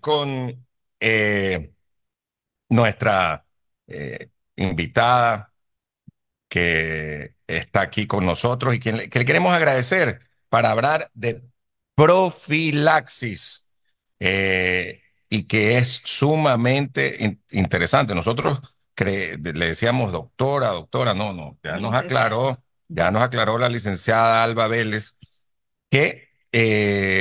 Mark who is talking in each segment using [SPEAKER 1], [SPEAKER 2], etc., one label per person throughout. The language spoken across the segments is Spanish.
[SPEAKER 1] con eh, nuestra eh, invitada que está aquí con nosotros y que le queremos agradecer para hablar de profilaxis eh, y que es sumamente interesante. Nosotros le decíamos doctora, doctora, no, no, ya nos aclaró, ya nos aclaró la licenciada Alba Vélez que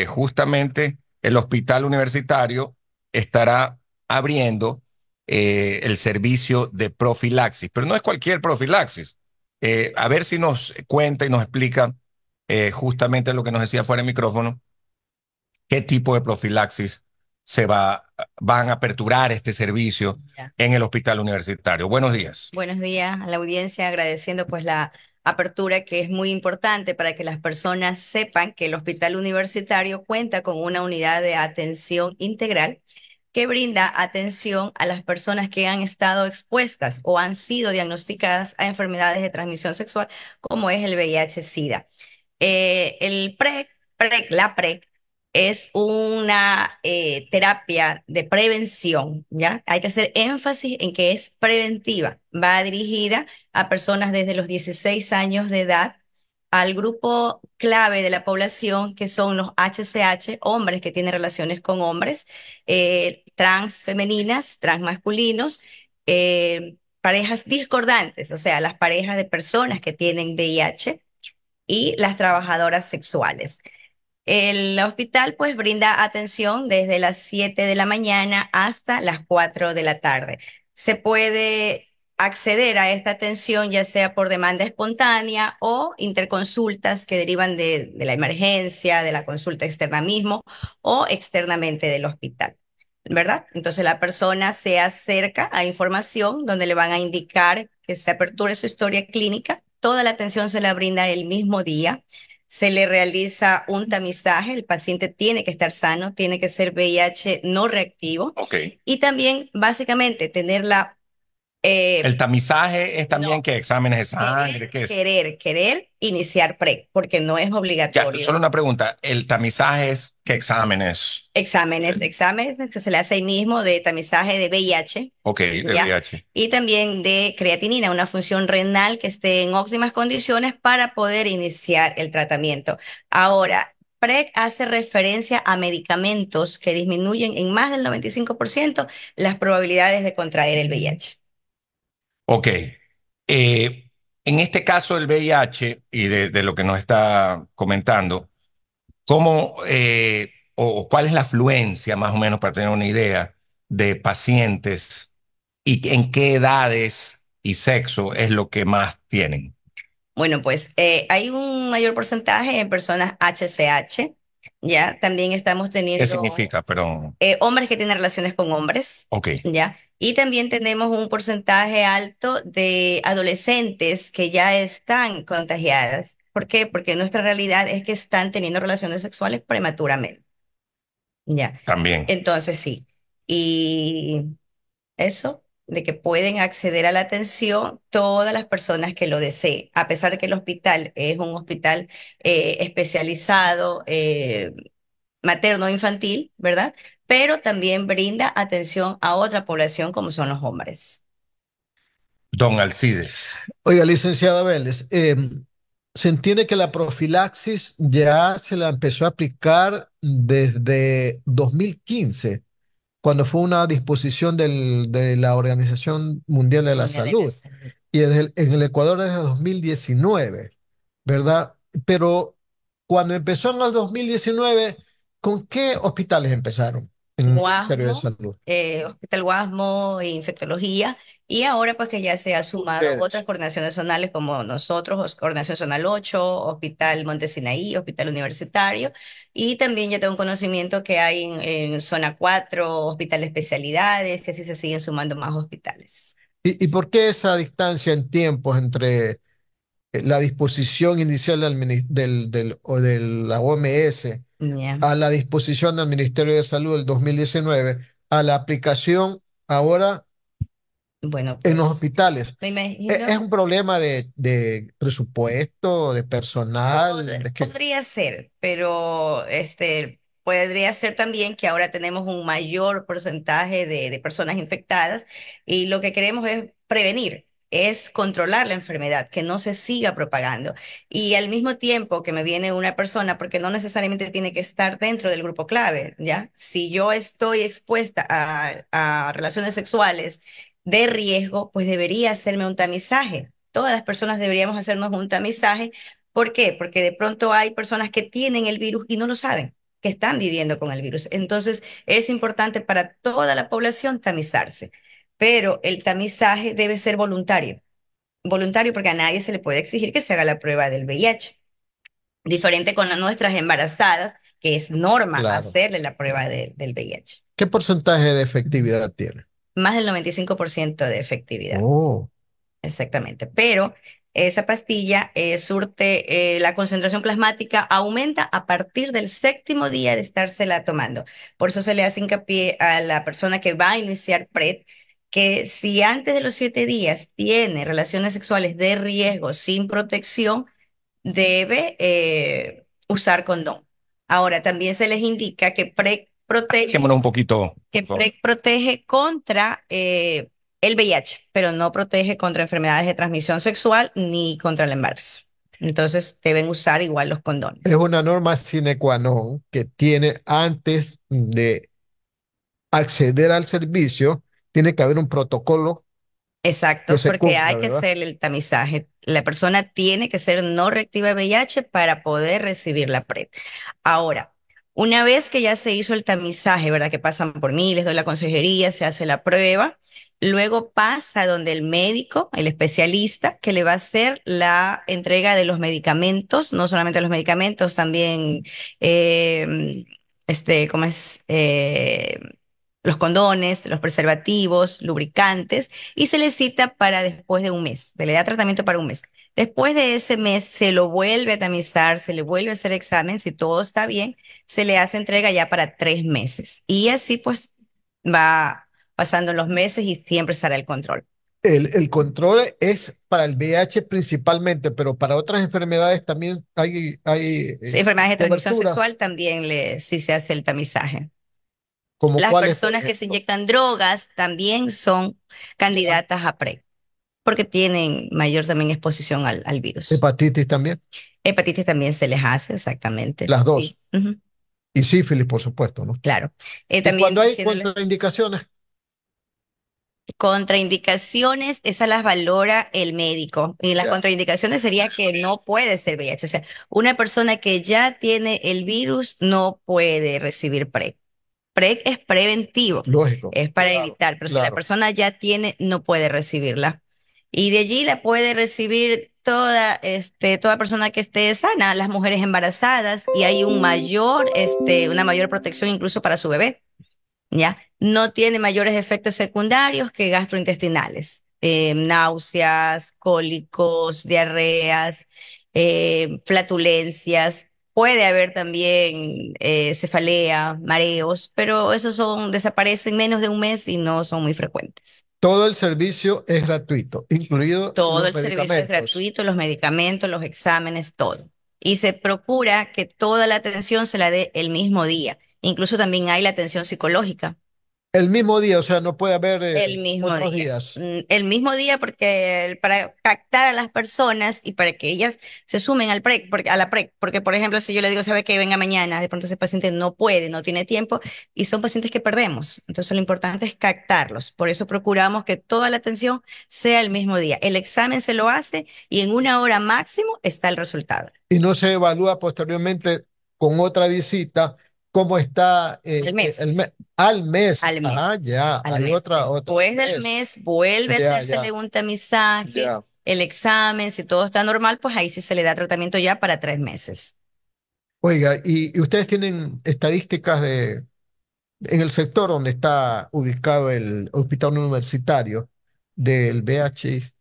[SPEAKER 1] justamente el hospital universitario estará abriendo eh, el servicio de profilaxis, pero no es cualquier profilaxis. Eh, a ver si nos cuenta y nos explica eh, justamente lo que nos decía fuera del micrófono, qué tipo de profilaxis se va, van a aperturar este servicio en el hospital universitario. Buenos días.
[SPEAKER 2] Buenos días a la audiencia, agradeciendo pues la apertura que es muy importante para que las personas sepan que el hospital universitario cuenta con una unidad de atención integral que brinda atención a las personas que han estado expuestas o han sido diagnosticadas a enfermedades de transmisión sexual como es el VIH-Sida. Eh, el PREC, la PREC es una eh, terapia de prevención, ¿ya? Hay que hacer énfasis en que es preventiva. Va dirigida a personas desde los 16 años de edad al grupo clave de la población que son los HCH, hombres que tienen relaciones con hombres, eh, trans femeninas, trans masculinos, eh, parejas discordantes, o sea, las parejas de personas que tienen VIH y las trabajadoras sexuales. El hospital pues brinda atención desde las 7 de la mañana hasta las 4 de la tarde. Se puede acceder a esta atención ya sea por demanda espontánea o interconsultas que derivan de, la emergencia, de la consulta externa mismo o externamente del hospital. ¿Verdad? Entonces la persona se acerca a información donde le van a indicar que se aperture su historia clínica. Toda la atención se la brinda el mismo día se le realiza un tamizaje, el paciente tiene que estar sano, tiene que ser VIH no reactivo. Y también, básicamente, tener la eh, el
[SPEAKER 1] tamizaje es también que exámenes de sangre, querer,
[SPEAKER 2] Querer, iniciar PREC, porque no es obligatorio. solo
[SPEAKER 1] una pregunta, ¿el tamizaje es qué exámenes?
[SPEAKER 2] Exámenes, exámenes que se le hace ahí mismo de tamizaje de VIH.
[SPEAKER 1] Ok, de VIH.
[SPEAKER 2] Y también de creatinina, una función renal que esté en óptimas condiciones para poder iniciar el tratamiento. Ahora, PREC hace referencia a medicamentos que disminuyen en más del 95% las probabilidades de contraer el VIH.
[SPEAKER 1] Ok. Eh, en este caso del VIH y de, lo que nos está comentando, ¿cómo eh, o cuál es la afluencia, más o menos, para tener una idea, de pacientes y en qué edades y sexo es lo que más tienen?
[SPEAKER 2] Bueno, pues eh, hay un mayor porcentaje en personas HCH, ¿ya? También estamos teniendo... ¿Qué significa? Perdón. hombres que tienen relaciones con hombres. Ok. ¿Ya? Y también tenemos un porcentaje alto de adolescentes que ya están contagiadas. ¿Por qué? Porque nuestra realidad es que están teniendo relaciones sexuales prematuramente. Ya. También. Entonces, sí. Y eso, de que pueden acceder a la atención todas las personas que lo deseen, a pesar de que el hospital es un hospital eh, especializado. Eh, materno infantil, ¿verdad? pero también brinda atención a otra población como son los hombres.
[SPEAKER 1] Don Alcides.
[SPEAKER 3] Oiga, licenciada Vélez, em, se entiende que la profilaxis ya se la empezó a aplicar desde 2015, cuando fue una disposición de la Organización Mundial de la Salud. Y en el Ecuador desde 2019, ¿verdad? Pero cuando empezó en el 2019, ¿con qué hospitales empezaron?
[SPEAKER 2] en Guasmo, eh, Hospital Guasmo, e Infectología, y ahora pues que ya se ha sumado otras coordinaciones zonales como nosotros, Coordinación Zonal 8, Hospital Montesinaí, Hospital Universitario, y también ya tengo un conocimiento que hay en, Zona 4, Hospital de Especialidades, y así se siguen sumando más hospitales.
[SPEAKER 3] ¿Y, por qué esa distancia en tiempos entre eh, la disposición inicial del, del, del de la OMS a la disposición del Ministerio de Salud del 2019, a la aplicación ahora bueno, en los pues, hospitales. Es, un problema de, de presupuesto, de personal. que...
[SPEAKER 2] Podría ser, pero este, podría ser también que ahora tenemos un mayor porcentaje de, de personas infectadas y lo que queremos es prevenir es controlar la enfermedad, que no se siga propagando. Y al mismo tiempo que me viene una persona, porque no necesariamente tiene que estar dentro del grupo clave, ¿ya? Si yo estoy expuesta a, relaciones sexuales de riesgo, pues debería hacerme un tamizaje. Todas las personas deberíamos hacernos un tamizaje. ¿Por qué? Porque de pronto hay personas que tienen el virus y no lo saben que están viviendo con el virus. Entonces, es importante para toda la población tamizarse pero el tamizaje debe ser voluntario. Voluntario porque a nadie se le puede exigir que se haga la prueba del VIH. Diferente con las nuestras embarazadas, que es norma hacerle la prueba del VIH.
[SPEAKER 3] ¿Qué porcentaje de efectividad tiene?
[SPEAKER 2] Más del 95% de efectividad. Oh. Exactamente. Pero esa pastilla eh, surte eh, la concentración plasmática, aumenta a partir del séptimo día de estársela tomando. Por eso se le hace hincapié a la persona que va a iniciar PRET, que si antes de los siete días tiene relaciones sexuales de riesgo sin protección, debe eh, usar condón. Ahora, también se les indica que PREC protege,
[SPEAKER 1] un poquito,
[SPEAKER 2] que protege contra eh, el VIH, pero no protege contra enfermedades de transmisión sexual ni contra el embarazo. Entonces deben usar igual los condones.
[SPEAKER 3] Es una norma sine qua non que tiene antes de acceder al servicio tiene que haber un protocolo.
[SPEAKER 2] Exacto, porque hay que hacer el tamizaje. La persona tiene que ser no reactiva VIH para poder recibir la PRED. Ahora, una vez que ya se hizo el tamizaje, ¿verdad? Que pasan por mí, les doy la consejería, se hace la prueba. Luego pasa donde el médico, el especialista, que le va a hacer la entrega de los medicamentos, no solamente los medicamentos, también, eh, este, ¿cómo es? Eh, los condones, los preservativos, lubricantes, y se le cita para después de un mes, se le da tratamiento para un mes. Después de ese mes se lo vuelve a tamizar, se le vuelve a hacer examen, si todo está bien, se le hace entrega ya para tres meses. Y así pues va pasando los meses y siempre estará el control.
[SPEAKER 3] El, control es para el VIH principalmente, pero para otras enfermedades también hay... Eh, enfermedades de transmisión sexual
[SPEAKER 2] también le, si se hace el tamizaje. Las personas que se inyectan drogas también son candidatas a PREC, porque tienen mayor también exposición al, virus. ¿Hepatitis también? Hepatitis también se les hace, exactamente. Las dos. Y sífilis, por supuesto, ¿no? Claro.
[SPEAKER 3] Eh, cuando hay contraindicaciones?
[SPEAKER 2] Contraindicaciones, esas las valora el médico. Y las contraindicaciones sería que no puede ser VIH. O sea, una persona que ya tiene el virus no puede recibir PREC es preventivo. Lógico. Es para evitar, pero si la persona ya tiene, no puede recibirla. Y de allí la puede recibir toda, este, toda persona que esté sana, las mujeres embarazadas, y hay un mayor, este, una mayor protección incluso para su bebé. ¿Ya? No tiene mayores efectos secundarios que gastrointestinales, eh, náuseas, cólicos, diarreas, eh, flatulencias. Puede haber también eh, cefalea, mareos, pero esos son, desaparecen menos de un mes y no son muy frecuentes. Todo el
[SPEAKER 3] servicio es gratuito, incluido. Todo el servicio es
[SPEAKER 2] gratuito, los medicamentos, los exámenes, todo. Y se procura que toda la atención se la dé el mismo día. Incluso también hay la atención psicológica,
[SPEAKER 3] el mismo día, o sea, no puede haber eh, el mismo otros días.
[SPEAKER 2] Mm, el mismo día porque para captar a las personas y para que ellas se sumen al PREC, porque, a la PREC, porque por ejemplo, si yo le digo, sabe que venga mañana, de pronto ese paciente no puede, no tiene tiempo y son pacientes que perdemos. Entonces lo importante es captarlos. Por eso procuramos que toda la atención sea el mismo día. El examen se lo hace y en una hora máximo está el resultado.
[SPEAKER 3] Y no se evalúa posteriormente con otra visita cómo está
[SPEAKER 2] eh, eh, el al mes. Al mes. ya. Hay Otra, Después del mes, vuelve a hacerse un tamizaje, el examen. Si todo está normal, pues ahí sí se le da tratamiento ya para tres meses.
[SPEAKER 3] Oiga, ¿y, ustedes tienen estadísticas de en el sector donde está ubicado el hospital universitario del BHI?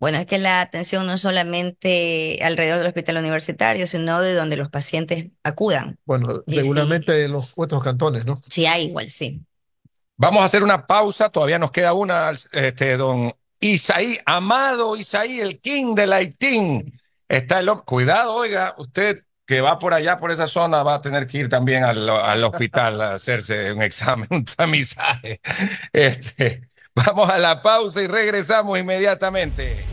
[SPEAKER 2] Bueno, es que la atención no es solamente alrededor del hospital universitario, sino de donde los pacientes acudan. Bueno, regularmente de los otros cantones, ¿no? Sí, hay igual, sí.
[SPEAKER 1] Vamos a hacer una pausa, todavía nos queda una, este, don Isaí, amado Isaí, el king de Haitín. Está el Cuidado, oiga, usted que va por allá, por esa zona, va a tener que ir también al, hospital a hacerse un examen, un tamizaje. Este, vamos a la pausa y regresamos inmediatamente.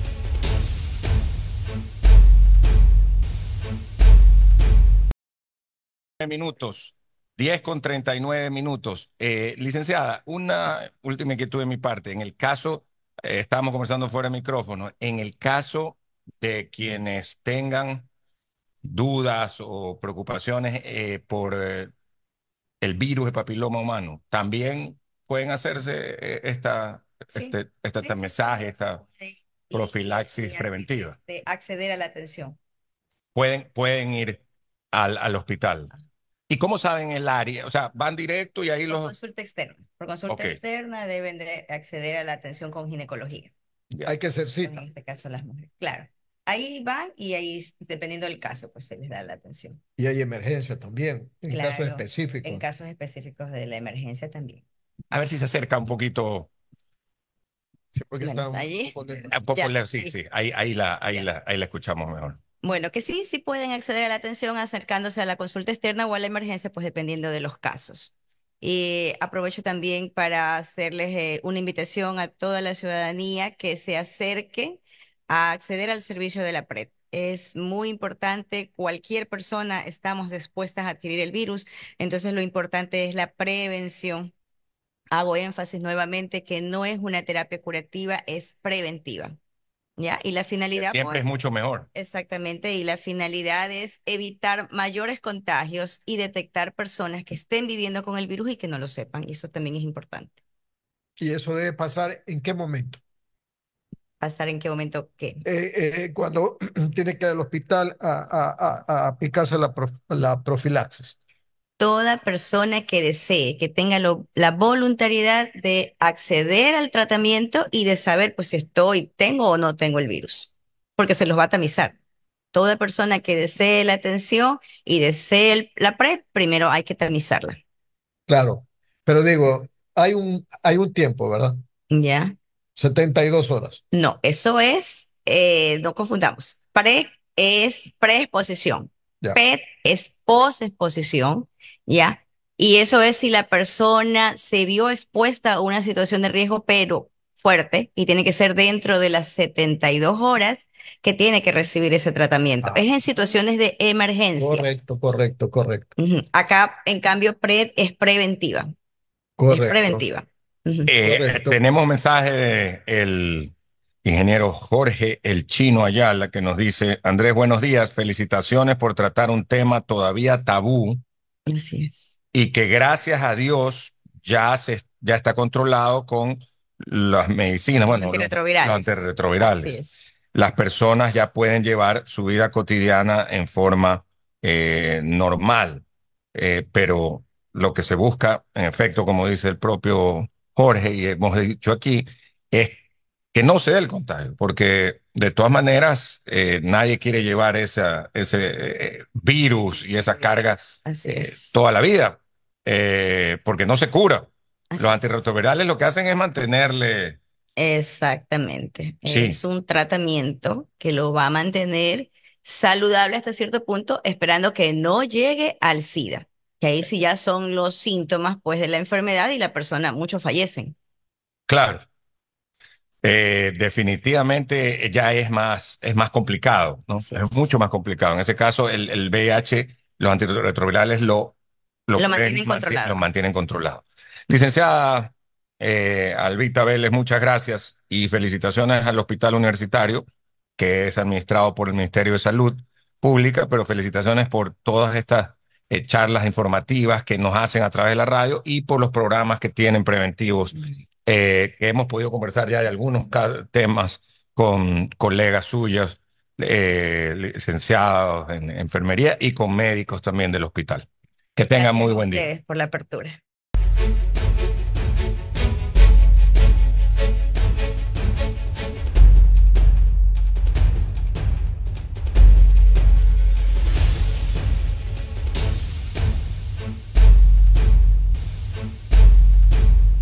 [SPEAKER 1] minutos. 10 con 39 minutos. Eh, licenciada, una última inquietud de mi parte. En el caso, eh, estamos conversando fuera de micrófono, en el caso de quienes tengan dudas o preocupaciones eh, por el virus de papiloma humano, también pueden hacerse esta, este, este mensaje, esta profilaxis preventiva.
[SPEAKER 2] De este, acceder a la atención.
[SPEAKER 1] Pueden, pueden ir al, al hospital. ¿Y cómo saben el área? O sea, van directo y ahí por los...
[SPEAKER 2] Consulta externa. Por consulta externa deben de acceder a la atención con ginecología.
[SPEAKER 1] Hay que hacer cita. En este caso las mujeres,
[SPEAKER 2] claro. Ahí van y ahí, dependiendo del caso, pues se les da la atención.
[SPEAKER 3] Y hay emergencia también,
[SPEAKER 2] en casos específicos. En casos específicos de la emergencia también.
[SPEAKER 1] A ver si se acerca un poquito. Sí, porque sí, ahí, la, ahí, la, ahí la escuchamos mejor.
[SPEAKER 2] Bueno, que sí, sí pueden acceder a la atención acercándose a la consulta externa o a la emergencia, pues dependiendo de los casos. Y aprovecho también para hacerles eh, una invitación a toda la ciudadanía que se acerque a acceder al servicio de la PRED. Es muy importante, cualquier persona estamos dispuestas a adquirir el virus, entonces lo importante es la prevención. Hago énfasis nuevamente que no es una terapia curativa, es preventiva. Ya, y la finalidad. siempre es pues mucho mejor. Exactamente, y la finalidad es evitar mayores contagios y detectar personas que estén viviendo con el virus y que no lo sepan. Y eso también es importante. ¿Y eso debe pasar en qué momento? ¿Pasar en qué momento qué? Eh, eh, cuando tiene que ir al hospital
[SPEAKER 3] a, aplicarse la, la profilaxis
[SPEAKER 2] toda persona que desee, que tenga la voluntariedad de acceder al tratamiento y de saber pues si estoy, tengo o no tengo el virus, porque se los va a tamizar. Toda persona que desee la atención y desee la pre, primero hay que tamizarla.
[SPEAKER 3] Claro, pero digo, hay un, hay un tiempo, ¿verdad? Ya.
[SPEAKER 2] 72 horas. No, eso es, eh, no confundamos. PrEP es preexposición. PET es pos-exposición, ¿ya? Y eso es si la persona se vio expuesta a una situación de riesgo, pero fuerte, y tiene que ser dentro de las 72 horas que tiene que recibir ese tratamiento. Ah. Es en situaciones de emergencia. Correcto,
[SPEAKER 1] correcto, correcto.
[SPEAKER 2] Acá, en cambio, PET es preventiva. Correcto. Es preventiva.
[SPEAKER 1] Eh, tenemos mensaje del ingeniero Jorge El Chino Ayala, que nos dice, Andrés, buenos días, felicitaciones por tratar un tema todavía tabú. Y que gracias a Dios ya, ya está controlado con las medicinas, bueno, antirretrovirales. Las personas ya pueden llevar su vida cotidiana en forma eh, normal, eh, pero lo que se busca, en efecto, como dice el propio Jorge y hemos dicho aquí, es que no se dé el contagio, porque de todas maneras eh, nadie quiere llevar ese eh, eh, virus y esa carga toda la vida, porque no se cura. Los antirretrovirales lo que hacen es mantenerle...
[SPEAKER 2] Exactamente. Es un tratamiento que lo va a mantener saludable hasta cierto punto, esperando que no llegue al SIDA, que ahí sí ya son los síntomas pues de la enfermedad y la persona, muchos fallecen.
[SPEAKER 1] Claro, eh, definitivamente ya es más, es más complicado, ¿no? es mucho más complicado. En ese caso, el, VIH, los antirretrovirales lo, mantienen, controlados controlado. Licenciada eh, Albita Vélez, muchas gracias y felicitaciones al Hospital Universitario, que es administrado por el Ministerio de Salud Pública, pero felicitaciones por todas estas eh, charlas informativas que nos hacen a través de la radio y por los programas que tienen preventivos eh, que hemos podido conversar ya de algunos temas con colegas suyos, eh, licenciados en enfermería y con médicos también del hospital. Que tengan muy buen
[SPEAKER 2] día. por la apertura.